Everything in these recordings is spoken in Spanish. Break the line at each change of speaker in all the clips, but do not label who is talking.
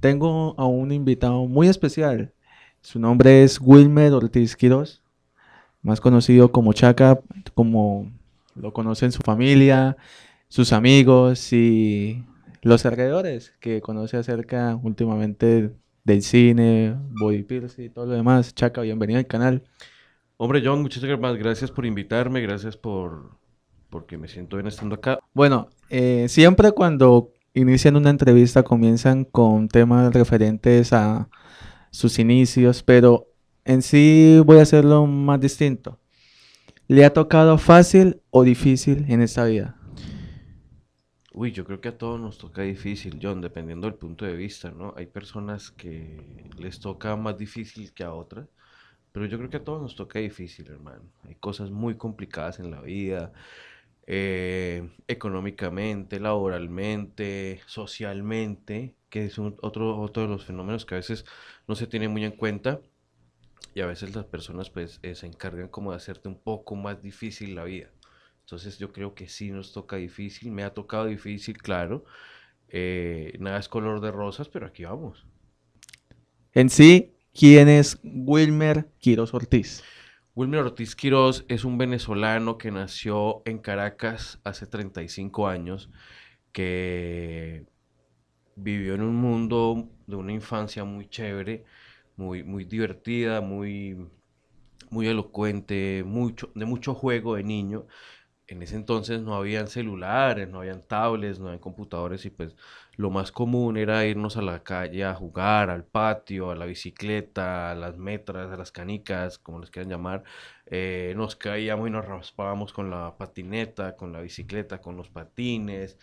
Tengo a un invitado muy especial. Su nombre es Wilmer Ortiz Quirós, más conocido como Chaca, como lo conocen su familia, sus amigos y los alrededores que conoce acerca últimamente del cine, body Pierce y todo lo demás. Chaca, bienvenido al canal.
Hombre, John, muchísimas gracias por invitarme, gracias por porque me siento bien estando acá.
Bueno, eh, siempre cuando inician una entrevista, comienzan con temas referentes a sus inicios, pero en sí voy a hacerlo más distinto. ¿Le ha tocado fácil o difícil en esta vida?
Uy, yo creo que a todos nos toca difícil, John, dependiendo del punto de vista, ¿no? Hay personas que les toca más difícil que a otras, pero yo creo que a todos nos toca difícil, hermano. Hay cosas muy complicadas en la vida, eh, económicamente, laboralmente, socialmente, que es otro, otro de los fenómenos que a veces no se tiene muy en cuenta y a veces las personas pues eh, se encargan como de hacerte un poco más difícil la vida. Entonces yo creo que sí nos toca difícil, me ha tocado difícil, claro. Eh, nada es color de rosas, pero aquí vamos.
En sí, ¿quién es Wilmer Quiroz Ortiz?
Wilmer Ortiz Quiroz es un venezolano que nació en Caracas hace 35 años, que vivió en un mundo de una infancia muy chévere, muy, muy divertida, muy, muy elocuente, mucho, de mucho juego de niño en ese entonces no habían celulares, no habían tablets, no habían computadores y pues lo más común era irnos a la calle a jugar, al patio, a la bicicleta, a las metras, a las canicas, como les quieran llamar. Eh, nos caíamos y nos raspábamos con la patineta, con la bicicleta, con los patines.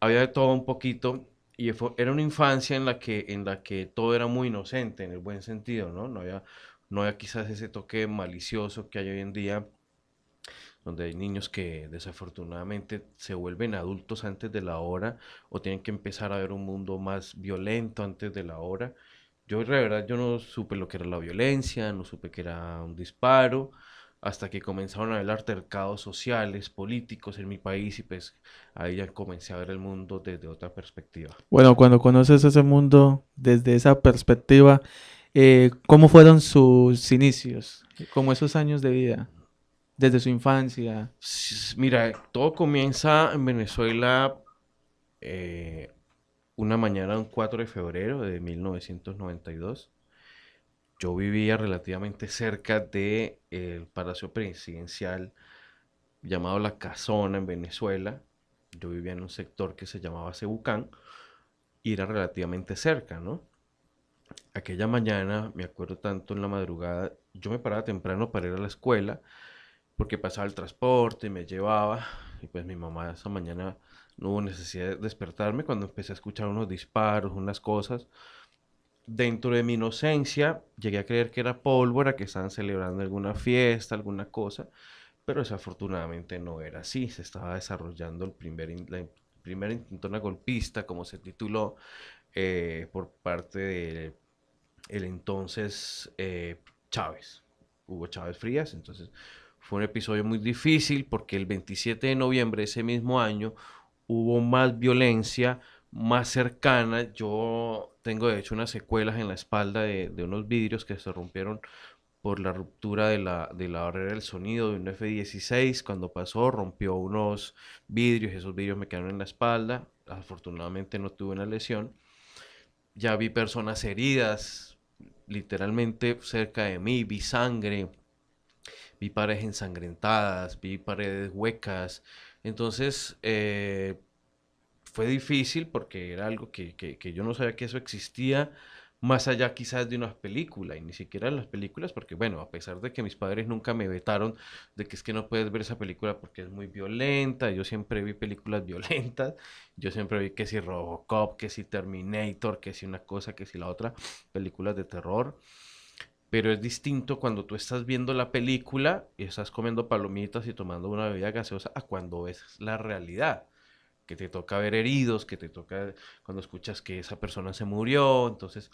Había de todo un poquito y era una infancia en la, que, en la que todo era muy inocente, en el buen sentido, ¿no? No no había quizás ese toque malicioso que hay hoy en día donde hay niños que desafortunadamente se vuelven adultos antes de la hora o tienen que empezar a ver un mundo más violento antes de la hora. Yo de verdad yo no supe lo que era la violencia, no supe que era un disparo, hasta que comenzaron a haber altercados sociales, políticos en mi país y pues ahí ya comencé a ver el mundo desde otra perspectiva.
Bueno, cuando conoces ese mundo desde esa perspectiva, eh, ¿cómo fueron sus inicios? ¿Cómo esos años de vida? desde su infancia? Mira, todo
comienza en Venezuela eh, una mañana, un 4 de febrero de 1992. Yo vivía relativamente cerca del el Palacio Presidencial llamado La Casona en Venezuela. Yo vivía en un sector que se llamaba Cebucán y era relativamente cerca, ¿no? Aquella mañana, me acuerdo tanto en la madrugada, yo me paraba temprano para ir a la escuela porque pasaba el transporte, y me llevaba, y pues mi mamá esa mañana no hubo necesidad de despertarme cuando empecé a escuchar unos disparos, unas cosas. Dentro de mi inocencia llegué a creer que era pólvora, que estaban celebrando alguna fiesta, alguna cosa, pero desafortunadamente no era así. Se estaba desarrollando el primer, intento de una golpista, como se tituló, eh, por parte del ...el entonces eh, Chávez, Hugo Chávez Frías. Entonces fue un episodio muy difícil porque el 27 de noviembre de ese mismo año hubo más violencia más cercana. Yo tengo de hecho unas secuelas en la espalda de, unos vidrios que se rompieron por la ruptura de la, de la barrera del sonido de un F-16. Cuando pasó, rompió unos vidrios, esos vidrios me quedaron en la espalda. Afortunadamente no tuve una lesión. Ya vi personas heridas, literalmente cerca de mí, vi sangre vi paredes ensangrentadas, vi paredes huecas. Entonces, eh, fue difícil porque era algo que, yo no sabía que eso existía, más allá quizás de una película, y ni siquiera las películas, porque bueno, a pesar de que mis padres nunca me vetaron de que es que no puedes ver esa película porque es muy violenta, yo siempre vi películas violentas, yo siempre vi que si Robocop, que si Terminator, que si una cosa, que si la otra, películas de terror. Pero es distinto cuando tú estás viendo la película y estás comiendo palomitas y tomando una bebida gaseosa a cuando ves la realidad. Que te toca ver heridos, que te toca cuando escuchas que esa persona se murió. Entonces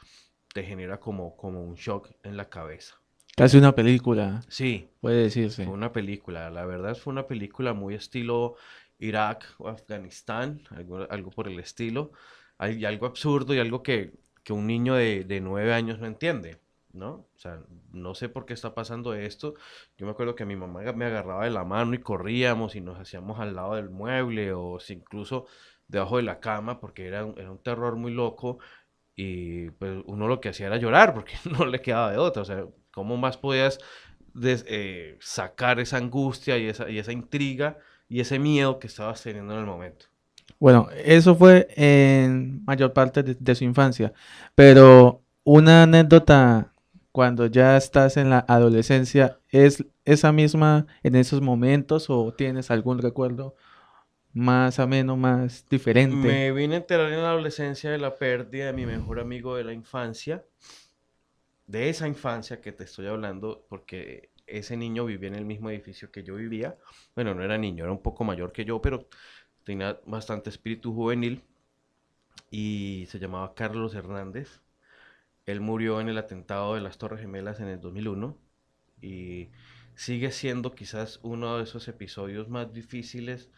te genera como, como un shock en la cabeza.
Casi una película. ¿eh?
Sí. Puede decirse. Fue una película. La verdad fue una película muy estilo Irak o Afganistán, algo, por el estilo. Hay algo absurdo y algo que, que un niño de, de nueve años no entiende. ¿no? O sea, no sé por qué está pasando esto. Yo me acuerdo que mi mamá me agarraba de la mano y corríamos y nos hacíamos al lado del mueble o incluso debajo de la cama porque era un, terror muy loco y pues uno lo que hacía era llorar porque no le quedaba de otra. O sea, ¿cómo más podías eh, sacar esa angustia y esa, y esa intriga y ese miedo que estabas teniendo en el momento?
Bueno, eso fue en mayor parte de su infancia, pero una anécdota cuando ya estás en la adolescencia, ¿es esa misma en esos momentos o tienes algún recuerdo más ameno, más diferente? Me
vine a enterar en la adolescencia de la pérdida de mi mejor amigo de la infancia, de esa infancia que te estoy hablando, porque ese niño vivía en el mismo edificio que yo vivía. Bueno, no era niño, era un poco mayor que yo, pero tenía bastante espíritu juvenil y se llamaba Carlos Hernández. Él murió en el atentado de las Torres Gemelas en el 2001 y sigue siendo quizás uno de esos episodios más difíciles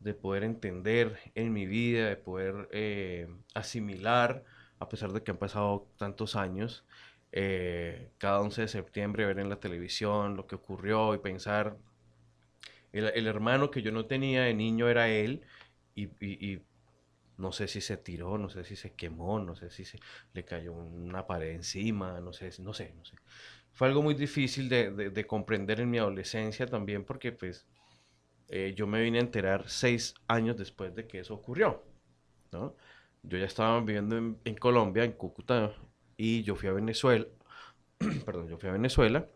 de poder entender en mi vida, de poder eh, asimilar, a pesar de que han pasado tantos años, eh, cada 11 de septiembre ver en la televisión lo que ocurrió y pensar, el, hermano que yo no tenía de niño era él y no sé si se tiró, no sé si se quemó, no sé si se le cayó una pared encima, no sé, no sé, no sé. Fue algo muy difícil de, comprender en mi adolescencia también porque pues eh, yo me vine a enterar seis años después de que eso ocurrió, ¿no? Yo ya estaba viviendo en, Colombia, en Cúcuta, y yo fui a Venezuela, perdón, yo fui a Venezuela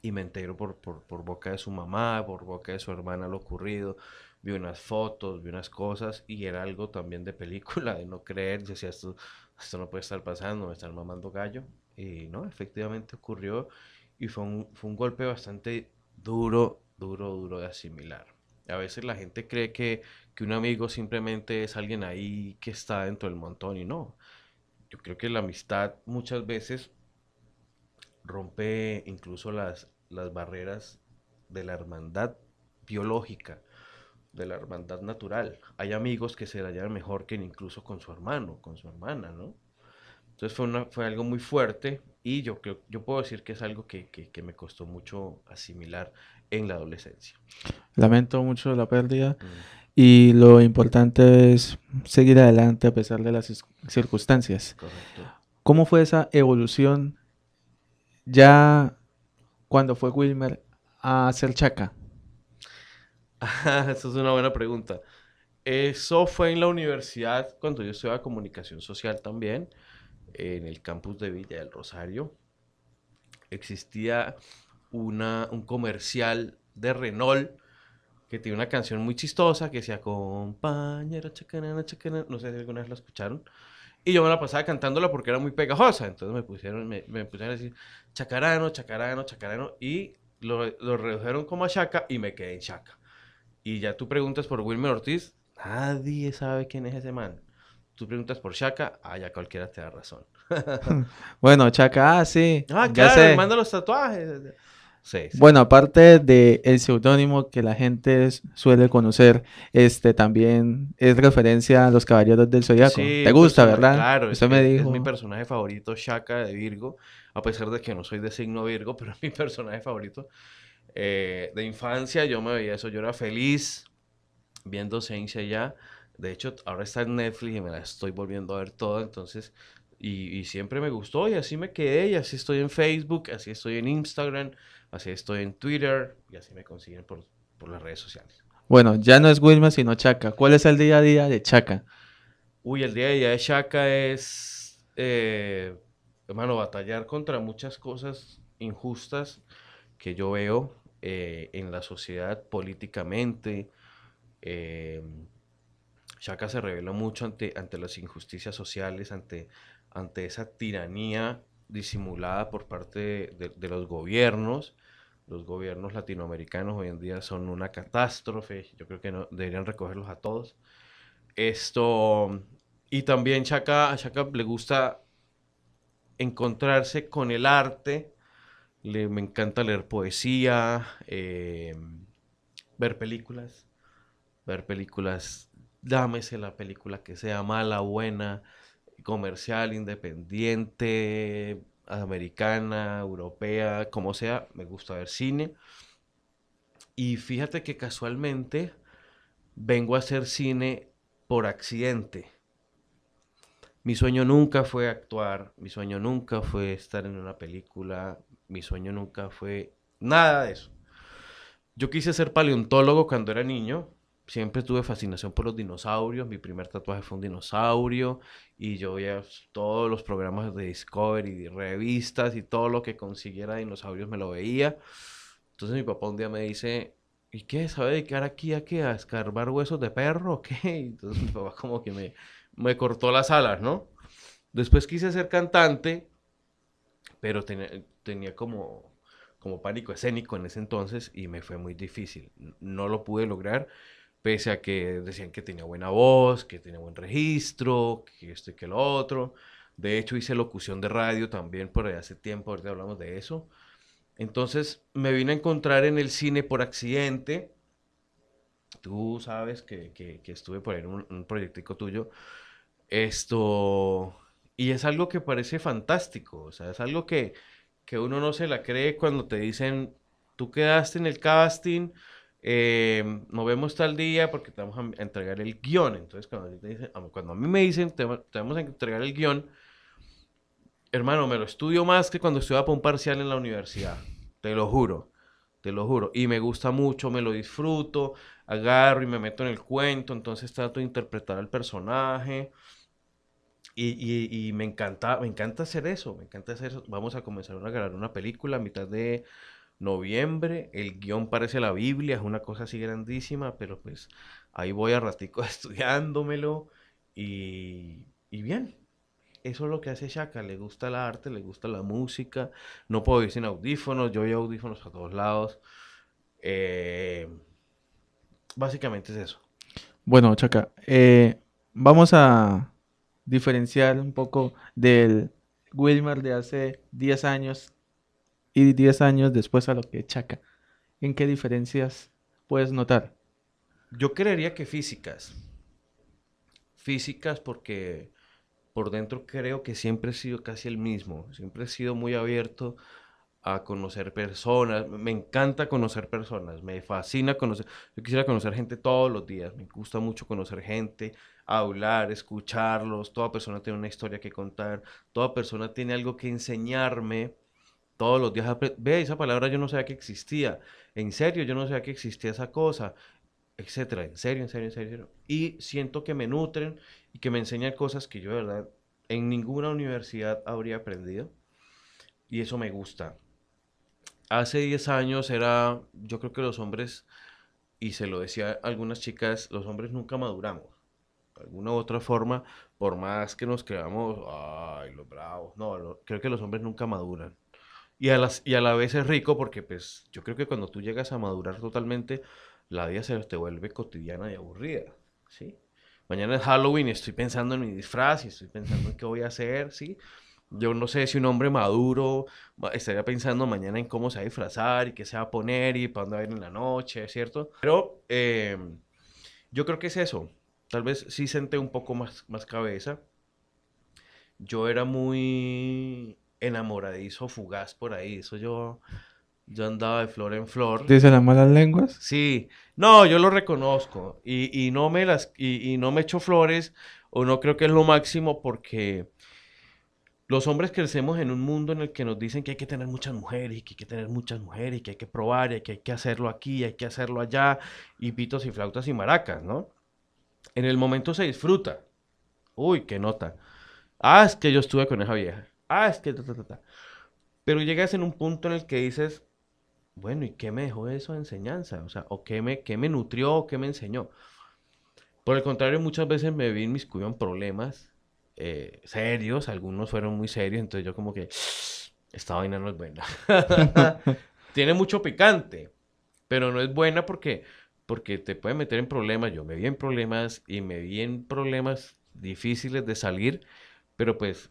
y me entero por, por, por boca de su mamá, por boca de su hermana lo ocurrido, vi unas fotos, vi unas cosas y era algo también de película, de no creer, yo decía, esto, esto no puede estar pasando, me están mamando gallo. Y no, efectivamente ocurrió y fue un, fue un golpe bastante duro, duro, duro de asimilar. A veces la gente cree que, un amigo simplemente es alguien ahí que está dentro del montón y no. Yo creo que la amistad muchas veces rompe incluso las barreras de la hermandad biológica de la hermandad natural. Hay amigos que se la mejor que incluso con su hermano, con su hermana, ¿no? Entonces fue, fue algo muy fuerte y yo, creo, yo puedo decir que es algo que, me costó mucho asimilar en la adolescencia.
Lamento mucho la pérdida mm. y lo importante es seguir adelante a pesar de las circunstancias. ¿Cómo fue esa evolución ya cuando fue Wilmer a ser chaca?
Esa es una buena pregunta. Eso fue en la universidad cuando yo estudiaba comunicación social también, en el campus de Villa del Rosario. Existía una, un comercial de Renault que tenía una canción muy chistosa que decía compañero chacanana, No sé si alguna vez la escucharon. Y yo me la pasaba cantándola porque era muy pegajosa. Entonces me pusieron, me, a decir chacarano, chacarano, chacarano. Y lo, lo redujeron como a chaca y me quedé en chaca y ya tú preguntas por Wilmer Ortiz, nadie sabe quién es ese man. Tú preguntas por Shaka, ah, ya cualquiera te da razón.
bueno, Shaka, ah, sí. Ah, claro,
manda los tatuajes. Sí,
Bueno, aparte del el seudónimo que la gente suele conocer, este también es referencia a los caballeros del zodiaco. Sí, ¿Te gusta, verdad? Claro, Usted me es mi
personaje favorito, Shaka de Virgo, a pesar de que no soy de signo Virgo, pero es mi personaje favorito eh, de infancia yo me veía eso, yo era feliz viendo Ciencia ya. De hecho, ahora está en Netflix y me la estoy volviendo a ver toda, entonces, y, siempre me gustó y así me quedé, y así estoy en Facebook, así estoy en Instagram, así estoy en Twitter, y así me consiguen por, las redes sociales.
Bueno, ya no es Wilma, sino Chaca. ¿Cuál es el día a día de Chaca?
Uy, el día a día de Chaca es, eh, hermano, batallar contra muchas cosas injustas que yo veo eh, en la sociedad políticamente. Eh, Shaka se revela mucho ante, las injusticias sociales, ante, ante esa tiranía disimulada por parte de, los gobiernos. Los gobiernos latinoamericanos hoy en día son una catástrofe. Yo creo que deberían recogerlos a todos. Esto. Y también chaca a le gusta encontrarse con el arte le, me encanta leer poesía, em, ver películas, ver películas, dámese la película que sea mala, buena, comercial, independiente, americana, europea, como sea, me gusta ver cine. Y fíjate que casualmente vengo a hacer cine por accidente. Mi sueño nunca fue actuar, mi sueño nunca fue estar en una película, mi sueño nunca fue nada de eso. Yo quise ser paleontólogo cuando era niño. Siempre tuve fascinación por los dinosaurios. Mi primer tatuaje fue un dinosaurio. Y yo veía todos los programas de Discovery, de revistas y todo lo que consiguiera dinosaurios me lo veía. Entonces mi papá un día me dice, ¿y qué? ¿Sabe dedicar aquí a qué? ¿A escarbar huesos de perro? ¿Qué? Entonces mi papá como que me, cortó las alas, ¿no? Después quise ser cantante, pero tenía tenía como, como pánico escénico en ese entonces y me fue muy difícil. No lo pude lograr, pese a que decían que tenía buena voz, que tenía buen registro, que esto y que lo otro. De hecho, hice locución de radio también por ahí hace tiempo, ahorita hablamos de eso. Entonces, me vine a encontrar en el cine por accidente. Tú sabes que, que, estuve por ahí en un, un proyectico tuyo. Esto. Y es algo que parece fantástico, o sea, es algo que, que uno no se la cree cuando te dicen, tú quedaste en el casting, em, nos vemos tal día porque te vamos a entregar el guión. Entonces, cuando, a mí me dicen, te, vamos a entregar el guión, hermano, me lo estudio más que cuando estudiaba para un parcial en la universidad, te lo juro. Te lo juro. Y me gusta mucho, me lo disfruto, agarro y me meto en el cuento, entonces trato de interpretar al personaje. Y, me encanta, me encanta hacer eso, me encanta hacer eso. Vamos a comenzar a grabar una película a mitad de noviembre. El guión parece la Biblia, es una cosa así grandísima, pero pues ahí voy a ratico estudiándomelo y, y bien. Eso es lo que hace Shaka, le gusta la arte, le gusta la música, no puedo ir sin audífonos, yo llevo audífonos a todos lados. Eh, básicamente es eso.
Bueno, Chaka, eh, vamos a diferenciar un poco del Wilmar de hace 10 años y 10 años después a lo que Chaca. ¿En qué diferencias puedes notar? Yo creería
que físicas. Físicas porque por dentro creo que siempre he sido casi el mismo. Siempre he sido muy abierto a conocer personas. Me encanta conocer personas. Me fascina conocer. Yo quisiera conocer gente todos los días. Me gusta mucho conocer gente hablar, escucharlos, toda persona tiene una historia que contar, toda persona tiene algo que enseñarme. Todos los días, ve, esa palabra yo no sabía que existía. En serio, yo no sabía que existía esa cosa, etcétera. En serio, en serio, en serio. Y siento que me nutren y que me enseñan cosas que yo, de verdad, en ninguna universidad habría aprendido. Y eso me gusta. Hace 10 años era, yo creo que los hombres, y se lo decía a algunas chicas, los hombres nunca maduramos alguna u otra forma, por más que nos creamos, ay, los bravos, no, creo que los hombres nunca maduran. Y a, las, y a la vez es rico porque pues yo creo que cuando tú llegas a madurar totalmente, la vida se te vuelve cotidiana y aburrida, ¿sí? Mañana es Halloween y estoy pensando en mi disfraz y estoy pensando en qué voy a hacer, ¿sí? Yo no sé si un hombre maduro estaría pensando mañana en cómo se va a disfrazar y qué se va a poner y para dónde va a ir en la noche, ¿cierto? Pero eh, yo creo que es eso, Tal vez sí senté un poco más, más cabeza. Yo era muy enamoradizo, fugaz por ahí. Eso yo, yo andaba de flor en flor. ¿Dice las malas lenguas? Sí. No, yo lo reconozco. Y, no me las, y, y no me echo flores, o no creo que es lo máximo, porque los hombres crecemos en un mundo en el que nos dicen que hay que tener muchas mujeres y que hay que tener muchas mujeres y que hay que probar y que hay que hacerlo aquí y hay que hacerlo allá y pitos y flautas y maracas, ¿no? En el momento se disfruta. Uy, qué nota. Ah, es que yo estuve con esa vieja. Ah, es que... Pero llegas en un punto en el que dices, bueno, ¿y qué me dejó eso de enseñanza? O sea, ¿o qué me, qué me nutrió? qué me enseñó? Por el contrario, muchas veces me vi en mis en problemas eh, serios. Algunos fueron muy serios. Entonces yo como que, esta vaina no es buena. Tiene mucho picante, pero no es buena porque porque te puede meter en problemas. Yo me vi en problemas y me vi en problemas difíciles de salir, pero pues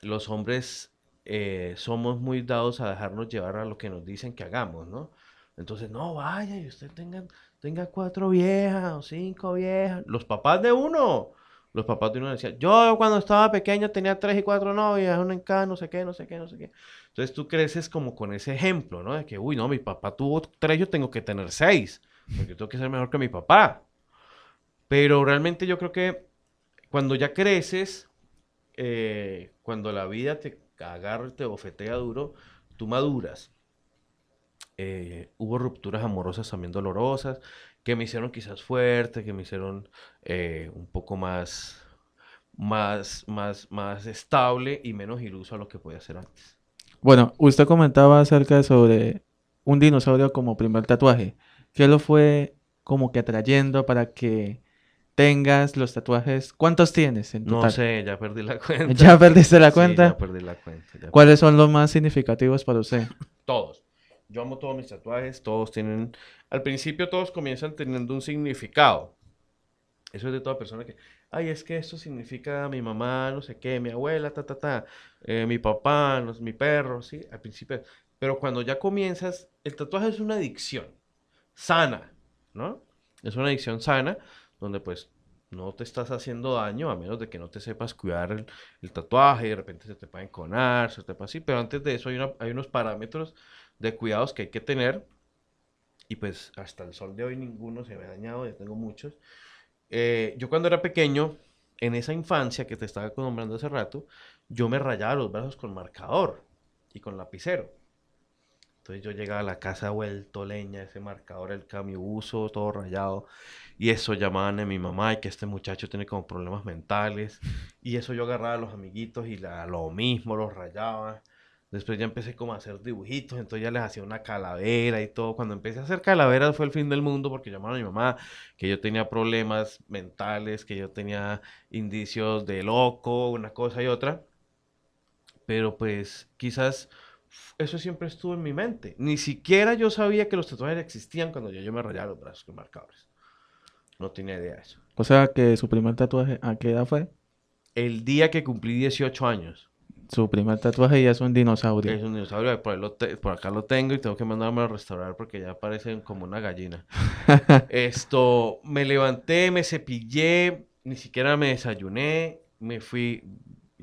los hombres eh, somos muy dados a dejarnos llevar a lo que nos dicen que hagamos, ¿no? Entonces, no, vaya, y usted tenga, tenga cuatro viejas o cinco viejas. Los papás de uno, los papás de uno decían, yo cuando estaba pequeño tenía tres y cuatro novias, una en cada, no sé qué, no sé qué, no sé qué. Entonces tú creces como con ese ejemplo, ¿no? De que, uy, no, mi papá tuvo tres, yo tengo que tener seis porque tengo que ser mejor que mi papá. Pero realmente yo creo que cuando ya creces, eh, cuando la vida te agarra, te bofetea duro, tú maduras. Eh, hubo rupturas amorosas también dolorosas, que me hicieron quizás fuerte, que me hicieron eh, un poco más, más, más, más estable y menos iluso a lo que podía ser antes.
Bueno, usted comentaba acerca sobre un dinosaurio como primer tatuaje. ¿Qué lo fue como que atrayendo para que tengas los tatuajes? ¿Cuántos tienes en No sé, ya perdí la cuenta. ¿Ya perdiste la cuenta? Sí, ya perdí la cuenta. ¿Cuáles son los más significativos para usted? Todos.
Yo amo todos mis tatuajes, todos tienen... Al principio todos comienzan teniendo un significado. Eso es de toda persona que, ay, es que esto significa mi mamá, no sé qué, mi abuela, ta, ta, ta, eh, mi papá, mi perro, sí, al principio. Pero cuando ya comienzas, el tatuaje es una adicción sana, ¿no? Es una adicción sana donde pues no te estás haciendo daño a menos de que no te sepas cuidar el, el tatuaje, de repente se te puede enconar, se te puede así, pero antes de eso hay, unos parámetros de cuidados que hay que tener y pues hasta el sol de hoy ninguno se me ha dañado, ya tengo muchos. Eh, yo cuando era pequeño, en esa infancia que te estaba nombrando hace rato, yo me rayaba los brazos con marcador y con lapicero. Entonces yo llegaba a la casa vuelto leña, ese marcador, el camibuso, todo rayado. Y eso llamaban a mi mamá y que este muchacho tiene como problemas mentales. Y eso yo agarraba a los amiguitos y la, lo mismo, los rayaba. Después ya empecé como a hacer dibujitos, entonces ya les hacía una calavera y todo. Cuando empecé a hacer calaveras fue el fin del mundo porque llamaron a mi mamá que yo tenía problemas mentales, que yo tenía indicios de loco, una cosa y otra. Pero pues quizás eso siempre estuvo en mi mente. Ni siquiera yo sabía que los tatuajes existían cuando yo, yo me rayaba los brazos con marcadores. No tenía idea de eso.
O sea, que su primer tatuaje, ¿a qué edad fue?
El día que cumplí
18 años. Su primer tatuaje ya es un dinosaurio. Es
un dinosaurio, por, acá lo tengo y tengo que mandarme a restaurar porque ya parecen como una gallina. Esto, me levanté, me cepillé, ni siquiera me desayuné, me fui,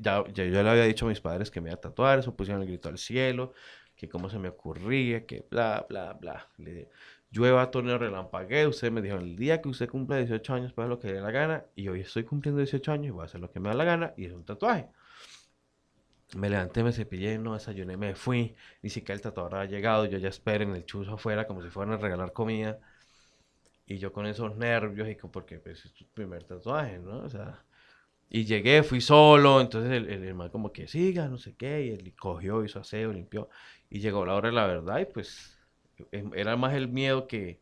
ya, ya yo le había dicho a mis padres que me iba a tatuar, eso pusieron el grito al cielo, que cómo se me ocurría, que bla, bla, bla. Le, llueva, torneo, relampague usted me dijo, el día que usted cumple 18 años, pues lo que le dé la gana, y hoy estoy cumpliendo 18 años y voy a hacer lo que me da la gana, y es un tatuaje. Me levanté, me cepillé, no desayuné, me fui, ni siquiera el tatuador ha llegado, yo ya espero en el chuzo afuera como si fueran a regalar comida, y yo con esos nervios, y porque pues, es tu primer tatuaje, ¿no? O sea, y llegué, fui solo, entonces el, el, como que siga, no sé qué, y él cogió, hizo aseo, limpió, y llegó la hora de la verdad, y pues em, era más el miedo que,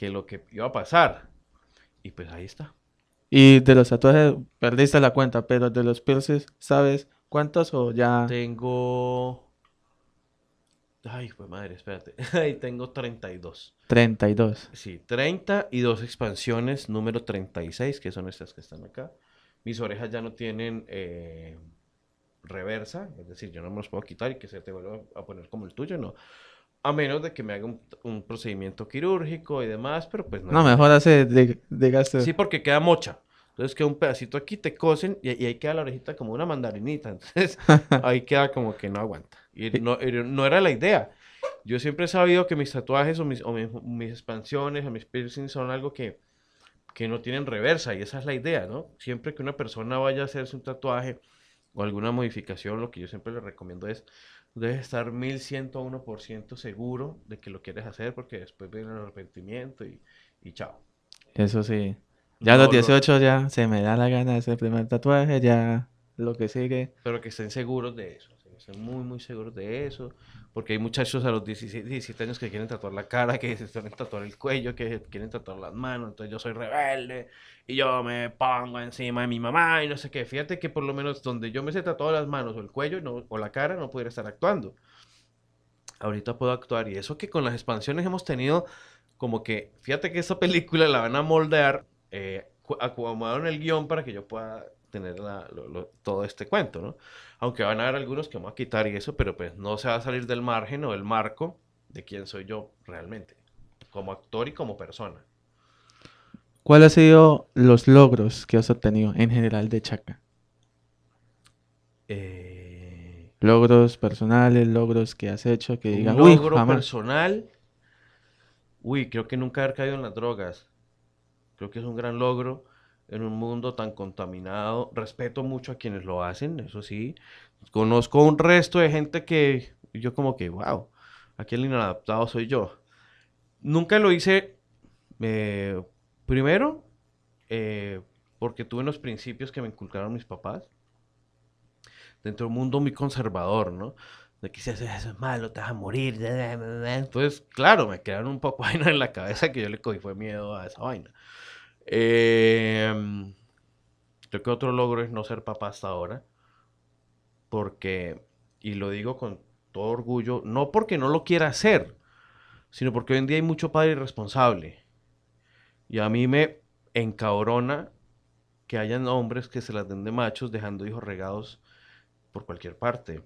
lo que iba a pasar. Y pues ahí está.
Y de los tatuajes, perdiste la cuenta, pero de los pierces, ¿sabes cuántos o ya?
Tengo. Ay, pues madre, espérate. Ahí tengo 32.
32. Sí,
30 y expansiones, número 36, que son estas que están acá mis orejas ya no tienen eh, reversa, es decir, yo no me los puedo quitar y que se te vuelva a poner como el tuyo, no. A menos de que me haga un, procedimiento quirúrgico y demás, pero pues no. No, mejor hace de, de gasto. Sí, porque queda mocha. Entonces queda un pedacito aquí, te cosen y, y ahí queda la orejita como una mandarinita. Entonces ahí queda como que no aguanta. Y no, no era la idea. Yo siempre he sabido que mis tatuajes o mis, mis, mis expansiones o mis piercings son algo que que no tienen reversa y esa es la idea, ¿no? Siempre que una persona vaya a hacerse un tatuaje o alguna modificación, lo que yo siempre le recomiendo es debes estar ciento seguro de que lo quieres hacer porque después viene el arrepentimiento y, chao.
Eso sí. Ya a los 18 ya se me da la gana de hacer el primer tatuaje, ya
lo que sigue. Pero que estén seguros de eso ser muy, muy seguro de eso, porque hay muchachos a los 16, 17 años que quieren tatuar la cara, que se quieren tatuar el cuello, que quieren tatuar las manos, entonces yo soy rebelde y yo me pongo encima de mi mamá y no sé qué. Fíjate que por lo menos donde yo me sé tatuar las manos o el cuello o la cara no pudiera estar actuando. Ahorita puedo actuar y eso que con las expansiones hemos tenido como que, fíjate que esa película la van a moldear, eh, acomodaron el guión para que yo pueda tener todo este cuento, ¿no? Aunque van a haber algunos que vamos a quitar y eso, pero pues no se va a salir del margen o del marco de quién soy yo realmente, como actor y como persona.
¿Cuáles han sido los logros que has obtenido en general de Chaca?
Eh,
logros personales, logros que has hecho, que digan, logro
personal, uy, creo que nunca haber caído en las drogas. Creo que es un gran logro en un mundo tan contaminado. Respeto mucho a quienes lo hacen, eso sí. Conozco un resto de gente que yo como que, wow, aquí el inadaptado soy yo. Nunca lo hice eh, primero eh, porque tuve unos principios que me inculcaron mis papás. Dentro de un mundo muy conservador, ¿no? de que si haces eso es malo, te vas a morir. Entonces, claro, me crearon un poco vaina en la cabeza que yo le cogí fue miedo a esa vaina. Eh, creo que otro logro es no ser papá hasta ahora. Porque, y lo digo con todo orgullo, no porque no lo quiera hacer, sino porque hoy en día hay mucho padre irresponsable. Y a mí me encabrona que hayan hombres que se las den de machos dejando hijos regados por cualquier parte.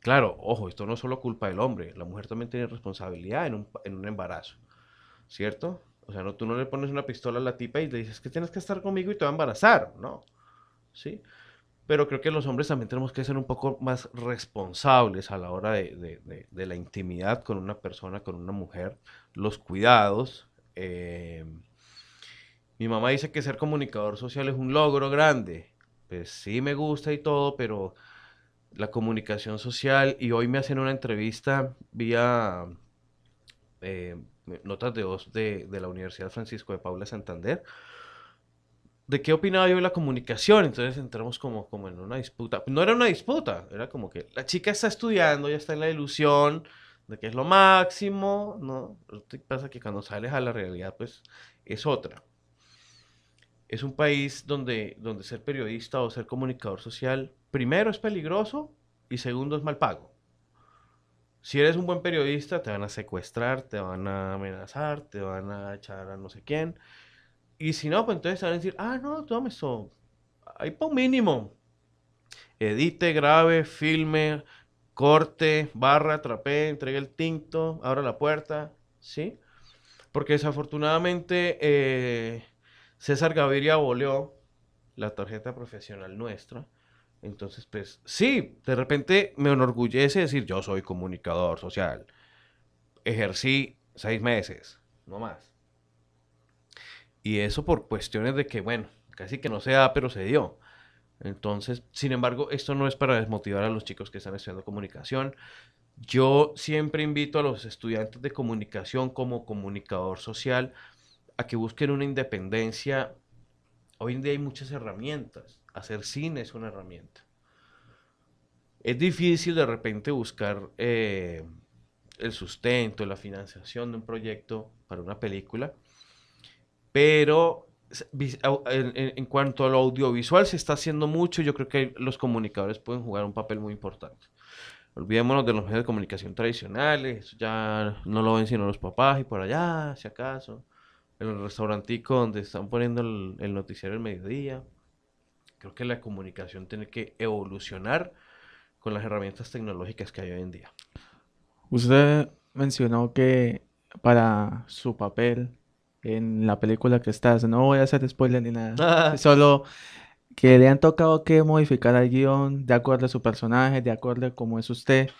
Claro, ojo, esto no es solo culpa del hombre, la mujer también tiene responsabilidad en un, en un embarazo, ¿cierto? O sea, no, tú no le pones una pistola a la tipa y le dices que tienes que estar conmigo y te va a embarazar, ¿no? ¿Sí? Pero creo que los hombres también tenemos que ser un poco más responsables a la hora de, la intimidad con una persona, con una mujer, los cuidados. Eh, mi mamá dice que ser comunicador social es un logro grande. Pues sí me gusta y todo, pero la comunicación social y hoy me hacen una entrevista vía eh, eh, notas de voz de, la Universidad Francisco de Paula Santander, de qué opinaba yo de la comunicación. Entonces entramos como, como en una disputa. No era una disputa, era como que la chica está estudiando, ya está en la ilusión de que es lo máximo, ¿no? Lo que pasa que cuando sales a la realidad, pues es otra. Es un país donde, donde ser periodista o ser comunicador social, primero es peligroso y segundo es mal pago. Si eres un buen periodista, te van a secuestrar, te van a amenazar, te van a echar a no sé quién. Y si no, pues entonces te van a decir, ah, no, tome eso. Ahí por mínimo. Edite, grabe, filme, corte, barra, trapé entregue el tinto, abra la puerta, ¿sí? Porque desafortunadamente eh, César Gaviria voló la tarjeta profesional nuestra entonces, pues sí, de repente me enorgullece decir, yo soy comunicador social. Ejercí seis meses, no más. Y eso por cuestiones de que, bueno, casi que no se da, pero se dio. Entonces, sin embargo, esto no es para desmotivar a los chicos que están estudiando comunicación. Yo siempre invito a los estudiantes de comunicación como comunicador social a que busquen una independencia. Hoy en día hay muchas herramientas hacer cine es una herramienta. Es difícil de repente buscar eh, el sustento, la financiación de un proyecto para una película, pero en, cuanto a lo audiovisual se está haciendo mucho, yo creo que los comunicadores pueden jugar un papel muy importante. Olvidémonos de los medios de comunicación tradicionales, ya no lo ven sino los papás y por allá, si acaso, en el restaurantico donde están poniendo el, el noticiero el mediodía. Creo que la comunicación tiene que evolucionar con las herramientas tecnológicas que hay hoy en día.
Usted mencionó que para su papel en la película que estás, no voy a hacer spoiler ni nada, solo que le han tocado que modificar el guión de acuerdo a su personaje, de acuerdo a cómo es usted.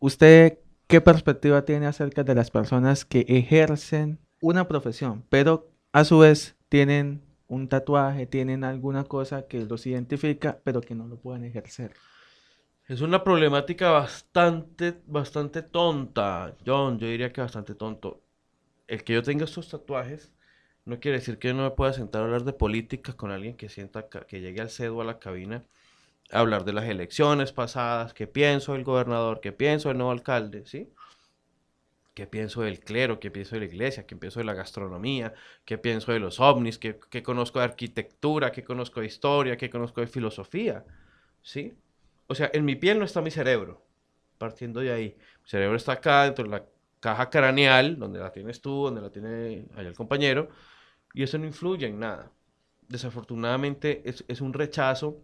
¿Usted qué perspectiva tiene acerca de las personas que ejercen una profesión, pero a su vez tienen un tatuaje, tienen alguna cosa que los identifica, pero que no lo puedan ejercer.
Es una problemática bastante, bastante tonta, John. Yo diría que bastante tonto. El que yo tenga estos tatuajes no quiere decir que yo no me pueda sentar a hablar de política con alguien que sienta que llegue al cedo a la cabina, a hablar de las elecciones pasadas, qué pienso el gobernador, qué pienso el nuevo alcalde, ¿sí? ¿Qué pienso del clero? ¿Qué pienso de la iglesia? ¿Qué pienso de la gastronomía? ¿Qué pienso de los ovnis? ¿Qué, conozco de arquitectura? ¿Qué conozco de historia? ¿Qué conozco de filosofía? ¿Sí? O sea, en mi piel no está mi cerebro. Partiendo de ahí. Mi cerebro está acá dentro de la caja craneal, donde la tienes tú, donde la tiene allá el compañero. Y eso no influye en nada. Desafortunadamente es, un rechazo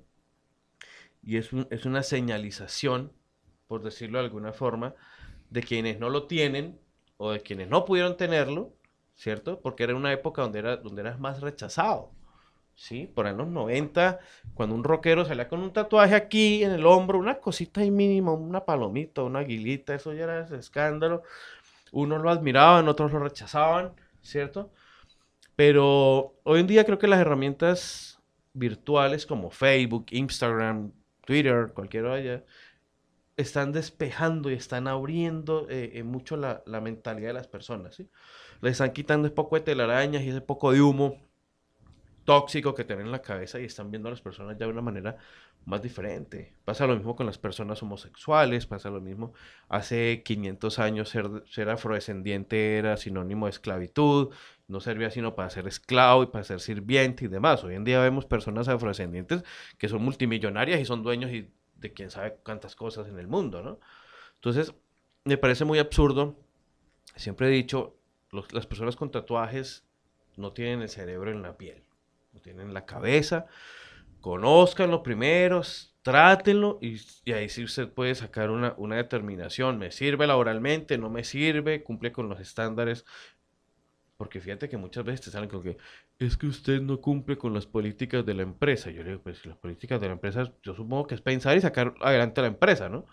y es, es una señalización, por decirlo de alguna forma, de quienes no lo tienen o de quienes no pudieron tenerlo, ¿cierto? Porque era una época donde, era, donde eras más rechazado. ¿sí? Por ahí en los 90, cuando un rockero salía con un tatuaje aquí en el hombro, una cosita ahí mínima, una palomita, una aguilita, eso ya era ese escándalo. Unos lo admiraban, otros lo rechazaban, ¿cierto? Pero hoy en día creo que las herramientas virtuales como Facebook, Instagram, Twitter, cualquiera de están despejando y están abriendo eh, eh, mucho la, mentalidad de las personas. ¿sí? Le están quitando ese poco de telarañas y ese poco de humo tóxico que tienen en la cabeza y están viendo a las personas ya de una manera más diferente. Pasa lo mismo con las personas homosexuales, pasa lo mismo. Hace 500 años ser, ser afrodescendiente era sinónimo de esclavitud, no servía sino para ser esclavo y para ser sirviente y demás. Hoy en día vemos personas afrodescendientes que son multimillonarias y son dueños y de quién sabe cuántas cosas en el mundo, ¿no? Entonces, me parece muy absurdo, siempre he dicho, las personas con tatuajes no tienen el cerebro en la piel, no tienen la cabeza, conózcanlo primero, trátenlo y, y, ahí sí usted puede sacar una, una, determinación. ¿Me sirve laboralmente? ¿No me sirve? ¿Cumple con los estándares? Porque fíjate que muchas veces te salen con que es que usted no cumple con las políticas de la empresa. Yo le digo, pues las políticas de la empresa, yo supongo que es pensar y sacar adelante a la empresa, ¿no?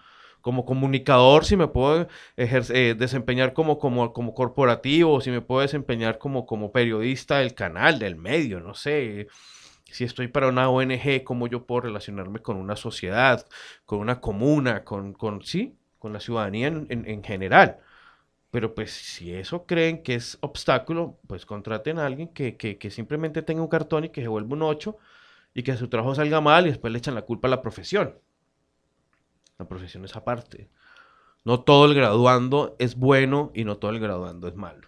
Como comunicador, si me puedo eh, desempeñar como, como, como corporativo, si me puedo desempeñar como, como periodista del canal, del medio, no sé. Si estoy para una ONG, ¿cómo yo puedo relacionarme con una sociedad, con una comuna, con, sí, con la ciudadanía en, en general? Pero pues si eso creen que es obstáculo, pues contraten a alguien que, simplemente tenga un cartón y que se vuelva un 8 y que su trabajo salga mal y después le echan la culpa a la profesión. La profesión es aparte. No todo el graduando es bueno y no todo el graduando es malo.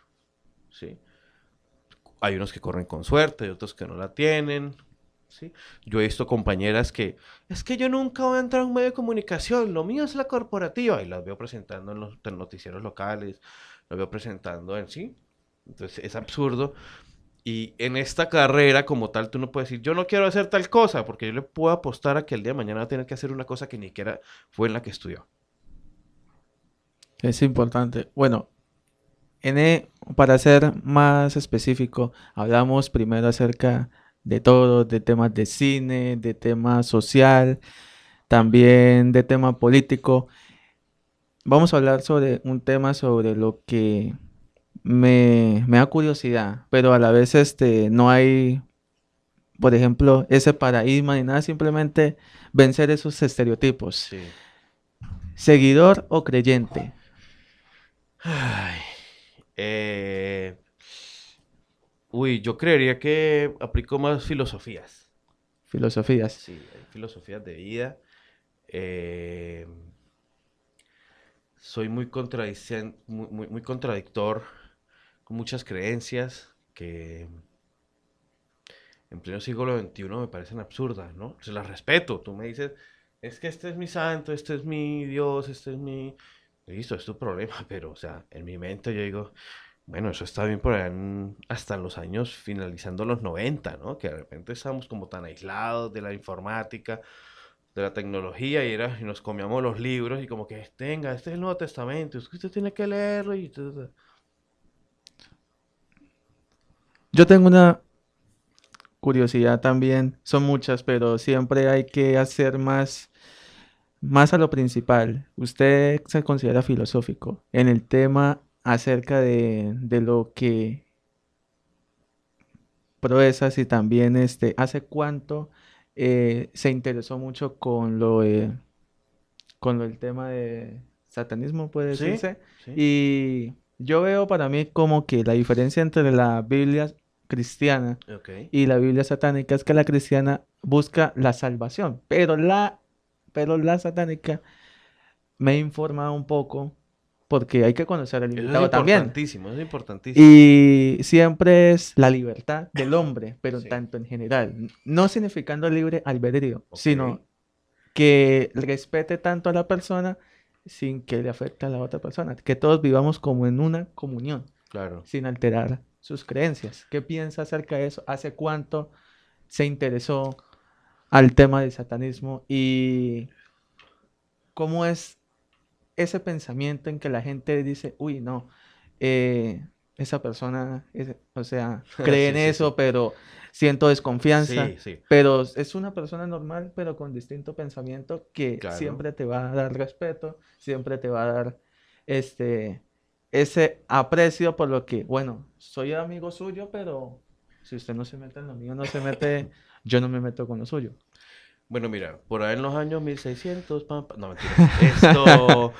¿sí? Hay unos que corren con suerte, hay otros que no la tienen, yo he visto compañeras que, es que yo nunca voy a entrar a un medio de comunicación, lo mío es la corporativa, y las veo presentando en los noticieros locales, las veo presentando en sí. Entonces es absurdo. Y en esta carrera como tal, tú no puedes decir, yo no quiero hacer tal cosa, porque yo le puedo apostar a que el día de mañana va a tener que hacer una cosa que ni siquiera fue en la que estudió.
Es importante. Bueno, para ser más específico, hablamos primero acerca de todo, de temas de cine, de temas social, también de tema político. Vamos a hablar sobre un tema sobre lo que me, da curiosidad, pero a la vez este, no hay, por ejemplo, ese paradigma ni nada, simplemente vencer esos estereotipos. ¿Seguidor o creyente?
Ay, eh, Uy, yo creería que aplicó más filosofías.
Filosofías. Sí,
filosofías de vida. Em, soy muy, muy, contradictor, con muchas creencias que en pleno siglo XXI me parecen absurdas, ¿no? Se las respeto. Tú me dices, es que este es mi santo, este es mi Dios, este es mi... Listo, es tu problema, pero, o sea, en mi mente yo digo, bueno, eso está bien por allá hasta los años finalizando los 90, ¿no? Que de repente estábamos como tan aislados de la informática, de la tecnología y, era, y nos comíamos los libros y como que, tenga, este es el Nuevo Testamento, usted tiene que leerlo y...
Yo tengo una curiosidad también, son muchas, pero siempre hay que hacer más, más a lo principal. Usted se considera filosófico en el tema acerca de, de lo que proezas y también este, hace cuánto eh, se interesó mucho con lo, con lo tema de satanismo, puede decirse. Y yo veo para mí como que la diferencia entre la Biblia cristiana y la Biblia satánica es que la cristiana busca la salvación, pero la, pero la satánica me informa un poco porque hay que conocer el invitado también. es también. Importantísimo, es importantísimo. Y siempre es la libertad del hombre, pero tanto en general, no significando libre albedrío, sino que respete tanto a la persona sin que le afecte a la otra persona, que todos vivamos como en una comunión, claro. sin alterar sus creencias. ¿Qué piensa acerca de eso? ¿Hace cuánto se interesó al tema del satanismo y cómo es ese pensamiento en que la gente dice, uy, no, eh, esa persona, o sea, cree en eso, pero siento desconfianza. pero es una persona normal, pero con distinto pensamiento que siempre te va a dar respeto, siempre te va a dar este ese aprecio por lo que, bueno, soy amigo suyo, pero si usted no se mete en lo mío, no se mete, yo no me meto con lo suyo. Bueno, mira,
por ahí en los años 1600, no mentira. Esto,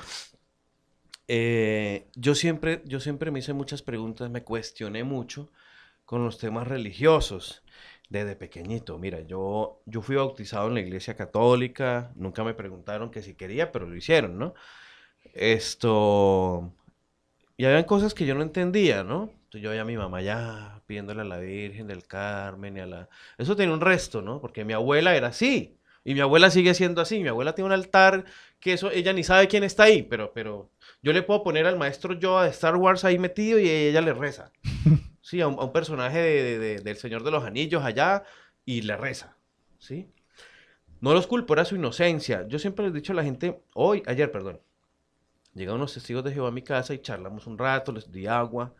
eh, yo siempre, yo siempre me hice muchas preguntas, me cuestioné mucho con los temas religiosos desde pequeñito. Mira, yo, yo fui bautizado en la iglesia católica, nunca me preguntaron que si quería, pero lo hicieron, ¿no? Esto, y habían cosas que yo no entendía, ¿no? yo veía a mi mamá ya pidiéndole a la Virgen del Carmen y a la... Eso tiene un resto, ¿no? Porque mi abuela era así. Y mi abuela sigue siendo así. Mi abuela tiene un altar que eso, ella ni sabe quién está ahí, pero, pero yo le puedo poner al maestro Yoda de Star Wars ahí metido y ella le reza. Sí, a un, personaje del Señor de los Anillos allá y le reza. ¿Sí? No los culpo, era su inocencia. Yo siempre les he dicho a la gente, hoy, ayer, perdón, llegaron unos testigos de Jehová a mi casa y charlamos un rato, les di agua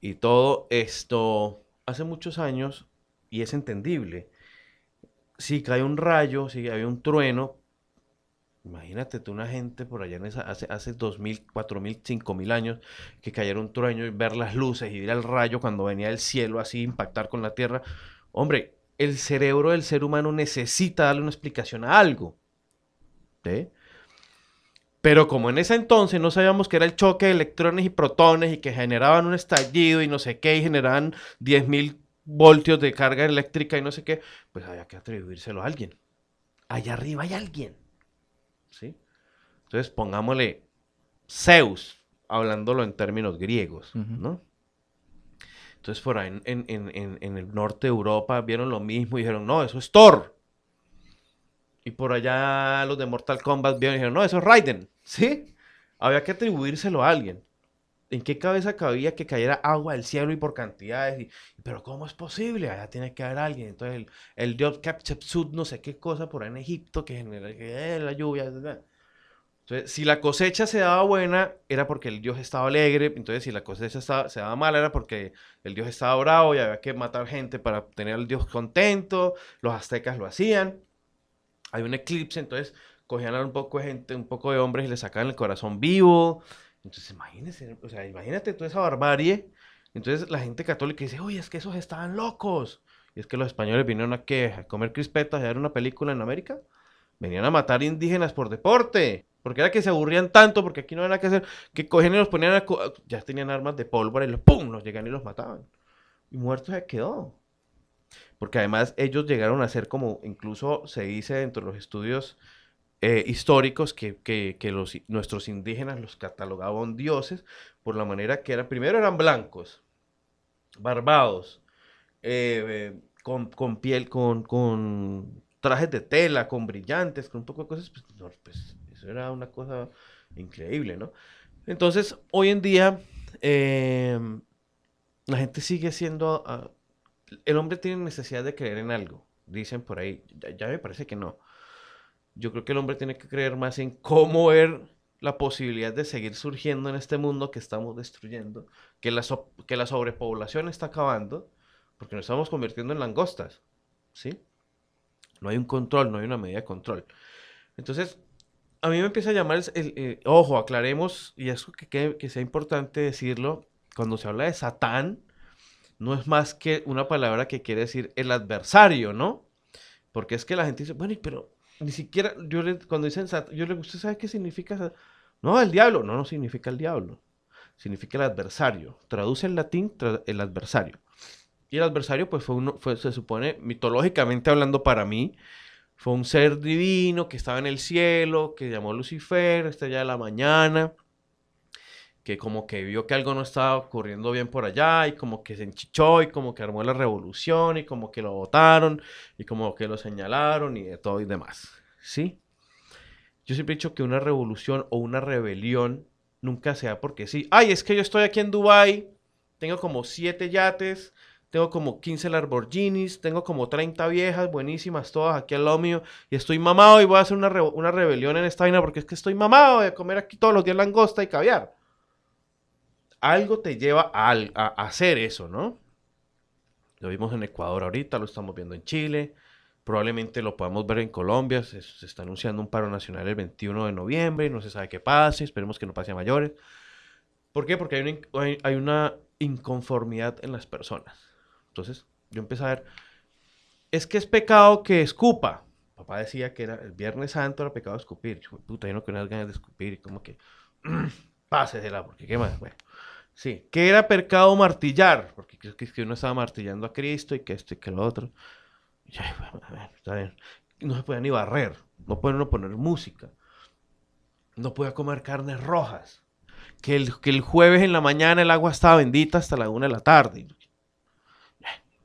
y todo esto hace muchos años y es entendible si cae un rayo, si hay un trueno, imagínate tú una gente por allá en esa, hace, hace 2.000, 4.000, 5.000 años que cayera un trueno y ver las luces y ver el rayo cuando venía del cielo así impactar con la tierra. Hombre, el cerebro del ser humano necesita darle una explicación a algo. Pero como en ese entonces no sabíamos que era el choque de electrones y protones y que generaban un estallido y no sé qué y generaban 10.000 voltios de carga eléctrica y no sé qué, pues había que atribuírselo a alguien. Allá arriba hay alguien. ¿Sí? Entonces pongámosle Zeus, hablándolo en términos griegos, ¿no? Entonces por ahí en, en, el norte de Europa vieron lo mismo y dijeron, no, eso es Thor. Y por allá los de Mortal Kombat vieron y dijeron, no, eso es Raiden, ¿sí? Había que atribuírselo a alguien. ¿En qué cabeza cabía que cayera agua del cielo y por cantidades? Y, pero ¿cómo es posible? Allá tiene que haber alguien. Entonces el, dios Capchepsut, no sé qué cosa por ahí en Egipto, que genera eh, la lluvia. Entonces, si la cosecha se daba buena, era porque el dios estaba alegre. Entonces, si la cosecha se daba mal, era porque el dios estaba bravo y había que matar gente para tener al dios contento. Los aztecas lo hacían. Hay un eclipse, entonces cogían a un poco de gente, un poco de hombres y le sacaban el corazón vivo. Entonces, imagínense, o sea, imagínate toda esa barbarie. Entonces, la gente católica dice, oye, es que esos estaban locos. Y es que los españoles vinieron a, a comer crispetas y a ver una película en América. Venían a matar indígenas por deporte. Porque era que se aburrían tanto, porque aquí no había nada que hacer, que cogían y los ponían a... Ya tenían armas de pólvora y los ¡pum! Los llegan y los mataban. Y muertos se quedó. Porque además ellos llegaron a ser como, incluso se dice dentro de los estudios eh, históricos que, que, que, los, nuestros indígenas los catalogaban dioses por la manera que eran. Primero eran blancos, barbados, eh, eh, con, con, piel, con, con, trajes de tela, con brillantes, con un poco de cosas. Pues, pues eso era una cosa increíble, ¿no? Entonces, hoy en día, em, la gente sigue siendo... Ah, el hombre tiene necesidad de creer en algo, dicen por ahí. ya me parece que no yo creo que el hombre tiene que creer más en cómo ver la posibilidad de seguir surgiendo en este mundo que estamos destruyendo, que la, que la sobrepoblación está acabando, porque nos estamos convirtiendo en langostas, ¿sí? No hay un control, no hay una medida de control. Entonces, a mí me empieza a llamar, el, eh, ojo, aclaremos, y es que, que, que sea importante decirlo, cuando se habla de Satán, no es más que una palabra que quiere decir el adversario, ¿no? Porque es que la gente dice, bueno, pero ni siquiera, yo cuando dicen yo le digo, ¿usted sabe qué significa? No, el diablo. No, no significa el diablo. Significa el adversario. Traduce en latín el adversario. Y el adversario, pues, fue uno, fue, se supone, mitológicamente hablando para mí, fue un ser divino que estaba en el cielo, que llamó Lucifer, estrella de la mañana, que como que vio que algo no estaba ocurriendo bien por allá y como que se enchichó y como que armó la revolución y como que lo votaron y como que lo señalaron y de todo y demás. ¿Sí? Yo siempre he dicho que una revolución o una rebelión nunca sea porque sí. Ay, es que yo estoy aquí en Dubai, tengo como siete yates, tengo como 15 Lamborghinis, tengo como 30 viejas buenísimas todas aquí al lado mío y estoy mamado y voy a hacer una, una rebelión en esta vaina porque es que estoy mamado de comer aquí todos los días langosta y caviar algo te lleva a, hacer eso, ¿no? Lo vimos en Ecuador ahorita, lo estamos viendo en Chile, probablemente lo podamos ver en Colombia, se, está anunciando un paro nacional el 21 de noviembre, no se sabe qué pase, esperemos que no pase a mayores. ¿Por qué? Porque hay una, inconformidad en las personas. Entonces, yo empecé a ver, es que es pecado que escupa. Papá decía que era el Viernes Santo era pecado escupir. Yo, puta, yo no tenía ganas de escupir, como que, de la porque qué más, bueno. Sí, que era pecado martillar, porque que, uno estaba martillando a Cristo y que esto y que lo otro. a ver, No se puede ni barrer, no puede uno poner música, no podía comer carnes rojas, que el, que el jueves en la mañana el agua estaba bendita hasta la una de la tarde.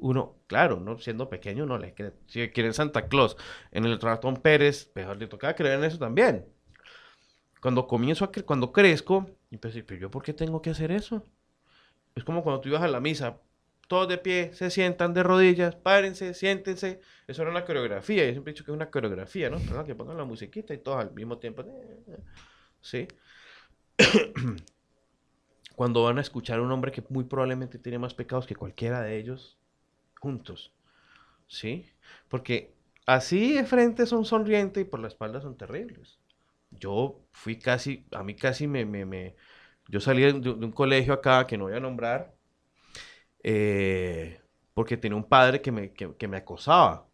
Uno, claro, no siendo pequeño no le cree. Si quieren Santa Claus en el ratón Pérez, mejor le tocaba creer en eso también. Cuando comienzo a cre cuando crezco, y pensé, pero yo, ¿por qué tengo que hacer eso? Es como cuando tú ibas a la misa, todos de pie, se sientan de rodillas, párense, siéntense. Eso era una coreografía, yo siempre he dicho que es una coreografía, ¿no? que pongan la musiquita y todos al mismo tiempo. Eh, sí. Cuando van a escuchar a un hombre que muy probablemente tiene más pecados que cualquiera de ellos, juntos. ¿Sí? Porque así de frente son sonrientes y por la espalda son terribles yo fui casi, a mí casi me, me, yo salí de, un colegio acá que no voy a nombrar, eh, porque tenía un padre que me, acosaba.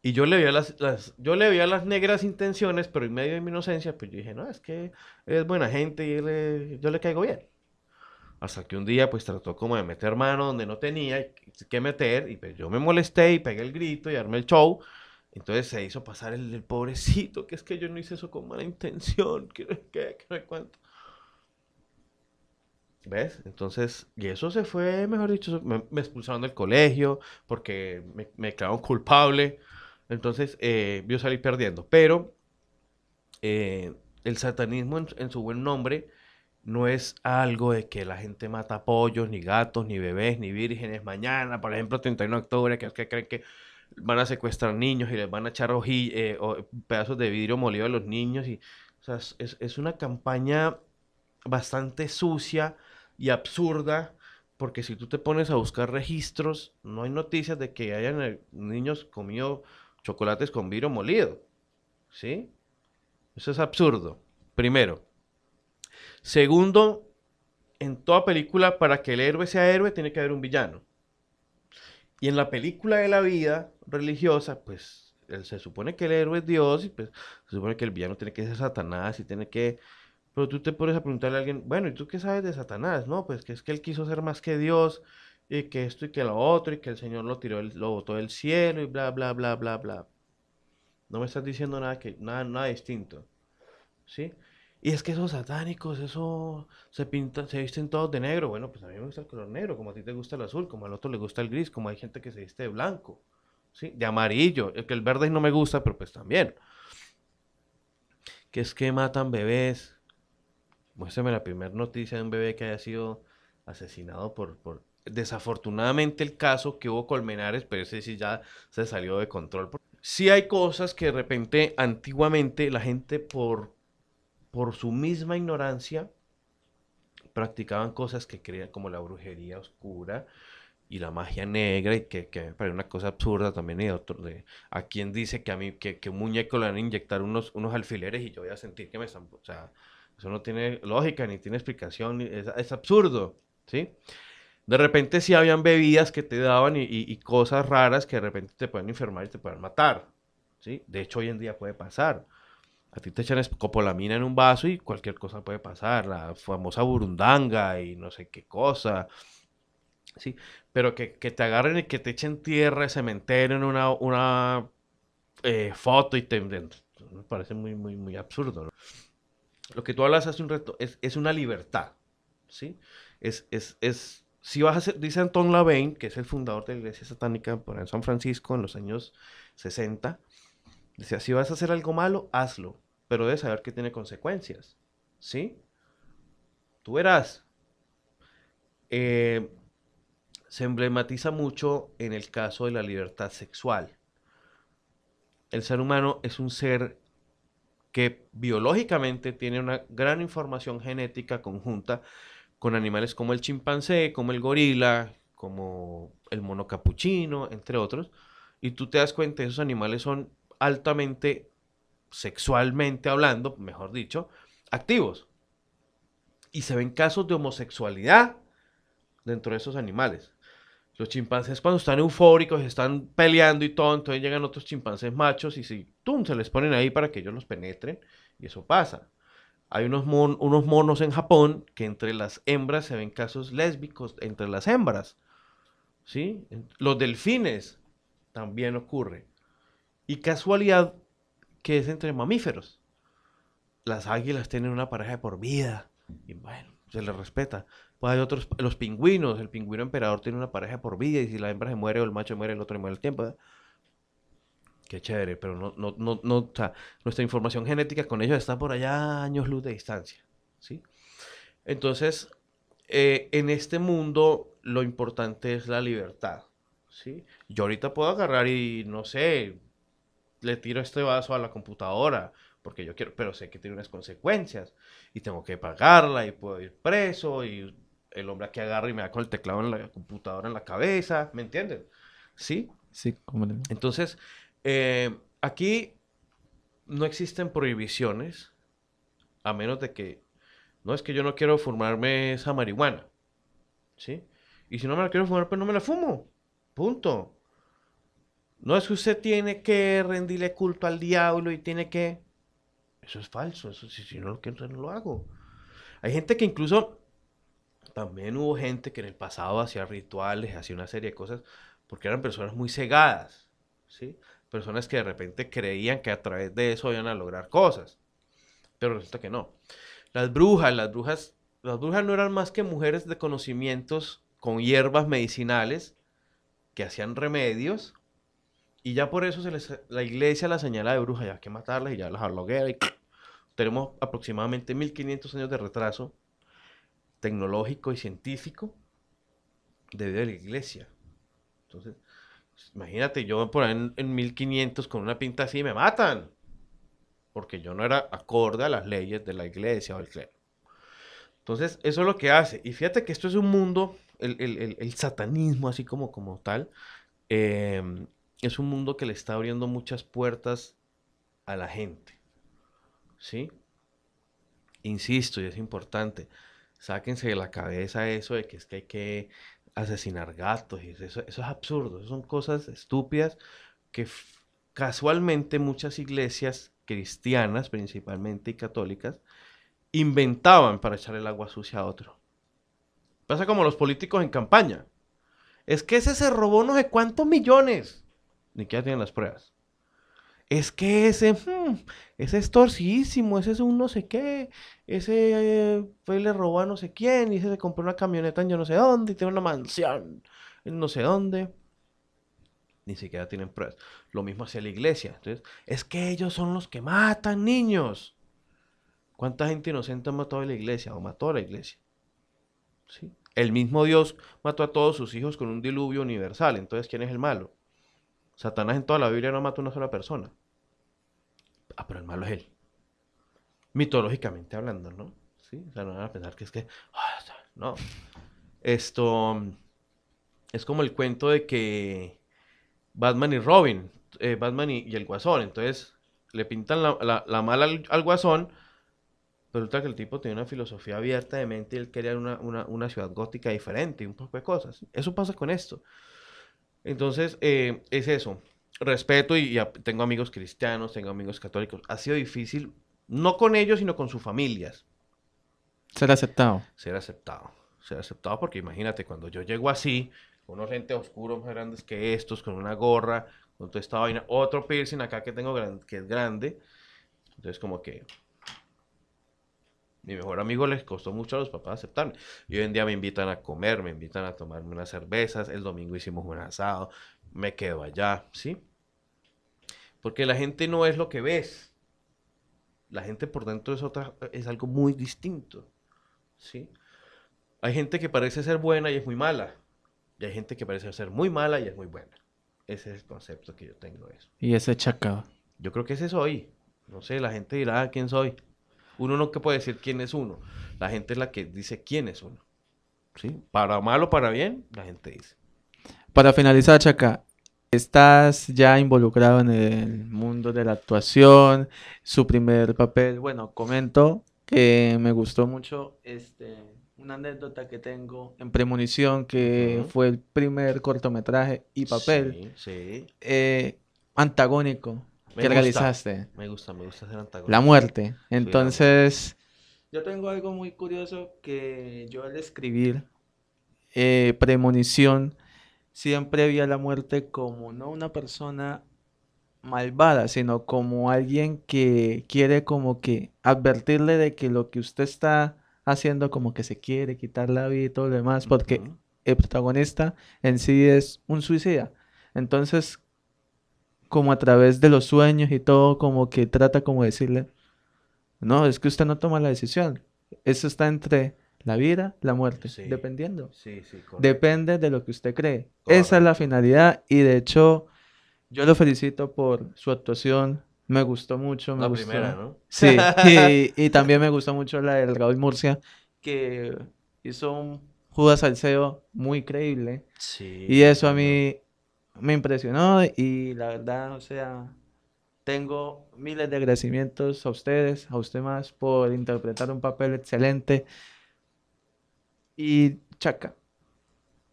Y yo le veía las, las, yo le veía las negras intenciones, pero en medio de mi inocencia, pues yo dije, no, es que es buena gente y yo le caigo bien. Hasta que un día, pues trató como de meter mano donde no tenía que meter, y pues, yo me molesté y pegué el grito y armé el show. Entonces se hizo pasar el, pobrecito, que es que yo no hice eso con mala intención, que no que, no cuánto. ¿Ves? Entonces, y eso se fue, mejor dicho, me, expulsaron del colegio porque me, me declararon culpable. Entonces, eh, yo salí perdiendo. Pero eh, el satanismo en, en, su buen nombre no es algo de que la gente mata pollos, ni gatos, ni bebés, ni vírgenes. Mañana, por ejemplo, 31 de octubre, que es que creen que van a secuestrar niños y les van a echar eh, o, pedazos de vidrio molido a los niños. Y, es, una campaña bastante sucia y absurda, porque si tú te pones a buscar registros, no hay noticias de que hayan eh, niños comido chocolates con vidrio molido. ¿Sí? Eso es absurdo. Primero. Segundo, en toda película, para que el héroe sea héroe, tiene que haber un villano. Y en la película de la vida religiosa, pues se supone que el héroe es Dios y pues se supone que el villano tiene que ser Satanás y tiene que... Pero tú te pones a preguntarle a alguien, bueno, ¿y tú qué sabes de Satanás? No, pues que es que él quiso ser más que Dios y que esto y que lo otro y que el Señor lo tiró, lo botó del cielo y bla, bla, bla, bla, bla. No me estás diciendo nada, que, nada, nada distinto. ¿Sí? Y es que esos satánicos, eso se pintan, se visten todos de negro. Bueno, pues a mí me gusta el color negro, como a ti te gusta el azul, como al otro le gusta el gris, como hay gente que se viste de blanco, ¿sí? De amarillo, el que el verde no me gusta, pero pues también. Que es que matan bebés. Muéstrame la primera noticia de un bebé que haya sido asesinado por, por... Desafortunadamente el caso que hubo Colmenares, pero ese sí ya se salió de control. Sí hay cosas que de repente antiguamente la gente por por su misma ignorancia, practicaban cosas que creían como la brujería oscura y la magia negra, y que, que una cosa absurda también. Y otro, a quien dice que a mí, que, un muñeco le van a inyectar unos, unos alfileres y yo voy a sentir que me están. O sea, eso no tiene lógica ni tiene explicación, es, absurdo, ¿sí? De repente si habían bebidas que te daban y, cosas raras que de repente te pueden enfermar y te pueden matar, ¿sí? De hecho, hoy en día puede pasar. A ti te echan escopolamina en un vaso y cualquier cosa puede pasar, la famosa burundanga y no sé qué cosa. Sí, pero que, te agarren y que te echen tierra, cementerio en una, una eh, foto y te... Me parece muy, muy, muy absurdo. Lo que tú hablas hace un reto es, una libertad, ¿sí? Es, si vas a dice Anton Lavain, que es el fundador de la iglesia satánica en San Francisco en los años 60, Decía, si vas a hacer algo malo, hazlo, pero debes saber que tiene consecuencias. ¿Sí? Tú verás. Eh, se emblematiza mucho en el caso de la libertad sexual. El ser humano es un ser que biológicamente tiene una gran información genética conjunta con animales como el chimpancé, como el gorila, como el mono capuchino, entre otros. Y tú te das cuenta, esos animales son altamente sexualmente hablando, mejor dicho, activos. Y se ven casos de homosexualidad dentro de esos animales. Los chimpancés cuando están eufóricos, están peleando y todo, entonces llegan otros chimpancés machos y si, se les ponen ahí para que ellos los penetren y eso pasa. Hay unos, unos monos en Japón que entre las hembras se ven casos lésbicos entre las hembras. ¿sí? Los delfines también ocurre. Y casualidad que es entre mamíferos. Las águilas tienen una pareja por vida. Y bueno, se les respeta. Pues hay otros, los pingüinos, el pingüino emperador tiene una pareja por vida. Y si la hembra se muere o el macho muere, el otro muere el tiempo. Qué chévere, pero no, no, no, no, nuestra información genética con ellos está por allá años luz de distancia. ¿sí? Entonces, eh, en este mundo lo importante es la libertad. ¿sí? Yo ahorita puedo agarrar y, no sé, le tiro este vaso a la computadora porque yo quiero, pero sé que tiene unas consecuencias y tengo que pagarla y puedo ir preso y el hombre aquí agarra y me da con el teclado en la computadora en la cabeza, ¿me entienden? ¿Sí? Sí, como Entonces, eh, aquí no existen prohibiciones a menos de que, no es que yo no quiero fumarme esa marihuana, ¿sí? Y si no me la quiero fumar, pues no me la fumo, punto. No es que usted tiene que rendirle culto al diablo y tiene que... Eso es falso, eso si, si no lo quiero, no lo hago. Hay gente que incluso... También hubo gente que en el pasado hacía rituales, hacía una serie de cosas, porque eran personas muy cegadas, ¿sí? Personas que de repente creían que a través de eso iban a lograr cosas, pero resulta que no. Las brujas, las brujas, las brujas no eran más que mujeres de conocimientos con hierbas medicinales que hacían remedios y ya por eso se la iglesia la señala de bruja, ya hay que matarlas y ya las blogueras. Y... Tenemos aproximadamente 1500 años de retraso tecnológico y científico debido a la iglesia. Entonces, imagínate, yo por ahí en, 1500 con una pinta así me matan. Porque yo no era acorde a las leyes de la iglesia o el clero. Entonces, eso es lo que hace. Y fíjate que esto es un mundo, el, satanismo, así como, como tal, em, es un mundo que le está abriendo muchas puertas a la gente. ¿Sí? Insisto, y es importante, sáquense de la cabeza eso de que es que hay que asesinar gatos. Y eso, eso es absurdo, son cosas estúpidas que casualmente muchas iglesias cristianas, principalmente y católicas, inventaban para echar el agua sucia a otro. Pasa como los políticos en campaña. Es que ese se robó no sé cuántos millones. Ni que tienen las pruebas. Es que ese, hmm, ese es torcísimo, ese es un no sé qué, ese fue y le robó a no sé quién, y se se compró una camioneta en yo no sé dónde, y tiene una mansión en no sé dónde. Ni siquiera tienen pruebas. Lo mismo hacia la iglesia. Entonces, es que ellos son los que matan niños. ¿Cuánta gente inocente ha matado a la iglesia o mató a la iglesia? ¿Sí? El mismo Dios mató a todos sus hijos con un diluvio universal. Entonces, ¿quién es el malo? Satanás en toda la Biblia no mata una sola persona. Ah, pero el malo es él. Mitológicamente hablando, ¿no? ¿Sí? O sea, no van a pensar que es que... Ah, no. Esto... Es como el cuento de que Batman y Robin, eh, Batman y, el Guasón, entonces le pintan la, mala al, Guasón, resulta que el tipo tiene una filosofía abierta de mente y él quería una, una, ciudad gótica diferente y un poco de cosas. Eso pasa con esto. Entonces, eh, es eso. Respeto y, tengo amigos cristianos, tengo amigos católicos. Ha sido difícil, no con ellos, sino con sus familias.
Ser aceptado.
Ser aceptado. Ser aceptado porque imagínate, cuando yo llego así, con unos lentes oscuros más grandes que estos, con una gorra, con toda esta vaina, otro piercing acá que tengo que es grande. Entonces, como que mi mejor amigo les costó mucho a los papás aceptarme. Y hoy en día me invitan a comer, me invitan a tomarme unas cervezas. El domingo hicimos un asado. Me quedo allá, ¿sí? Porque la gente no es lo que ves. La gente por dentro es, otra, es algo muy distinto, ¿sí? Hay gente que parece ser buena y es muy mala. Y hay gente que parece ser muy mala y es muy buena. Ese es el concepto que yo tengo eso.
Y ese chacado? Yo creo que ese
soy. No sé, la gente dirá ah, quién soy. Uno que puede decir quién es uno. La gente es la que dice quién es uno. ¿Sí? Para mal o para bien, la gente dice.
Para finalizar, Chaca, Estás ya involucrado en el mundo de la actuación, su primer papel. Bueno, comento que me gustó mucho este, una anécdota que tengo en Premonición, que fue el primer cortometraje y papel eh, antagónico realizaste. Me gusta, me gusta ser antagonista. La muerte. Entonces, yo tengo algo muy curioso que yo al escribir eh, Premonición, siempre vi a la muerte como no una persona malvada, sino como alguien que quiere como que advertirle de que lo que usted está haciendo como que se quiere quitar la vida y todo lo demás, porque el protagonista en sí es un suicida. Entonces, como a través de los sueños y todo, como que trata como decirle, no, es que usted no toma la decisión. Eso está entre la vida, la muerte, dependiendo. Sí, Depende de lo que usted cree. Esa es la finalidad y de hecho yo lo felicito por su actuación. Me gustó mucho. la primera, ¿no? Sí, y, también me gustó mucho la del Raúl Murcia, que hizo un Judas Salseo muy creíble. Sí. Y eso a mí me impresionó y la verdad, o sea, tengo miles de agradecimientos a ustedes, a usted más, por interpretar un papel excelente. Y Chaca,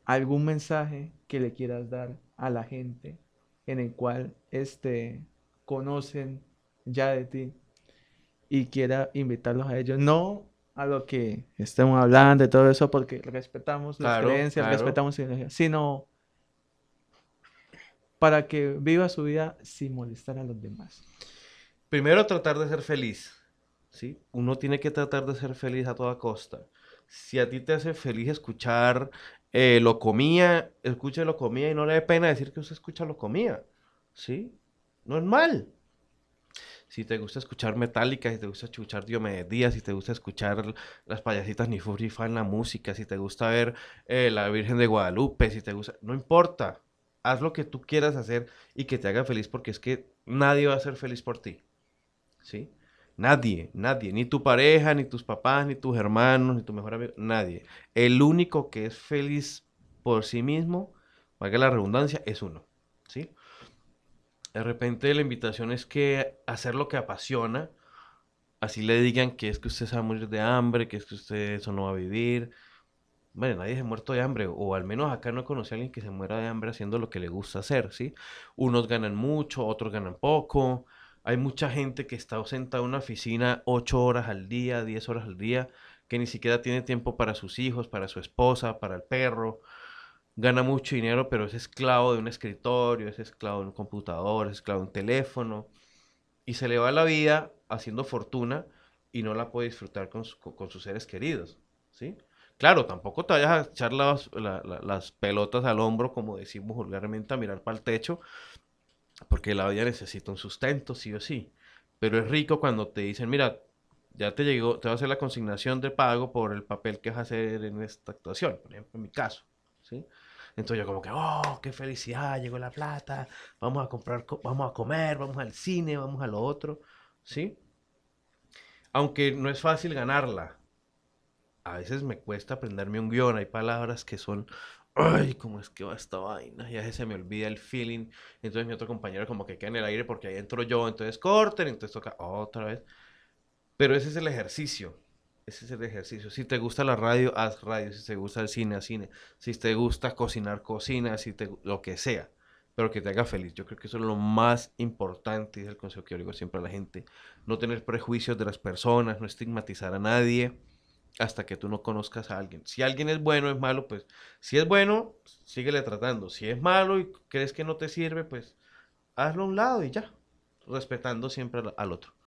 ¿algún mensaje que le quieras dar a la gente en el cual este, conocen ya de ti y quiera invitarlos a ellos? No a lo que estemos hablando de todo eso, porque respetamos las claro, respetamos claro. respetamos, sino para que viva su vida sin molestar a los demás?
Primero, tratar de ser feliz. ¿sí? Uno tiene que tratar de ser feliz a toda costa. Si a ti te hace feliz escuchar eh, lo comía, escuche lo comía y no le dé pena decir que usted escucha lo comía. ¿Sí? No es mal si te gusta escuchar Metallica, si te gusta escuchar Diomedes Díaz, si te gusta escuchar las payasitas ni furifa Fan, la música, si te gusta ver eh, la Virgen de Guadalupe, si te gusta, no importa, haz lo que tú quieras hacer y que te haga feliz porque es que nadie va a ser feliz por ti. ¿Sí? Nadie, nadie, ni tu pareja, ni tus papás, ni tus hermanos, ni tu mejor amigo, nadie. El único que es feliz por sí mismo, valga la redundancia, es uno. ¿Sí? De repente la invitación es que hacer lo que apasiona, así le digan que es que usted se va a morir de hambre, que es que usted eso no va a vivir, bueno, nadie se ha muerto de hambre, o al menos acá no conoce a alguien que se muera de hambre haciendo lo que le gusta hacer, ¿sí? Unos ganan mucho, otros ganan poco. Hay mucha gente que está sentada en una oficina ocho horas al día, diez horas al día, que ni siquiera tiene tiempo para sus hijos, para su esposa, para el perro. Gana mucho dinero, pero es esclavo de un escritorio, es esclavo de un computador, es esclavo de un teléfono. Y se le va la vida haciendo fortuna y no la puede disfrutar con, con sus seres queridos, ¿sí? Claro, tampoco te vayas a echar las, pelotas al hombro, como decimos vulgarmente, a mirar para el techo, porque la vida necesita un sustento, sí o sí. Pero es rico cuando te dicen, mira, ya te llegó, te va a hacer la consignación de pago por el papel que vas a hacer en esta actuación, por ejemplo, en mi caso, ¿sí? Entonces yo como que, oh, qué felicidad, llegó la plata, vamos a comprar, vamos a comer, vamos al cine, vamos a lo otro, ¿sí? Aunque no es fácil ganarla, a veces me cuesta aprenderme un guión. Hay palabras que son, ay, ¿cómo es que va esta vaina? Y a veces se me olvida el feeling. Entonces mi otro compañero como que queda en el aire porque ahí entro yo, entonces corten, entonces toca otra vez. Pero ese es el ejercicio. Ese es el ejercicio. Si te gusta la radio, haz radio. Si te gusta el cine, haz cine. Si te gusta cocinar, cocina. Si te, lo que sea. Pero que te haga feliz. Yo creo que eso es lo más importante. Es el consejo que yo digo siempre a la gente. No tener prejuicios de las personas. No estigmatizar a nadie hasta que tú no conozcas a alguien. Si alguien es bueno, es malo, pues si es bueno, síguele tratando. Si es malo y crees que no te sirve, pues hazlo a un lado y ya, respetando siempre al, al otro.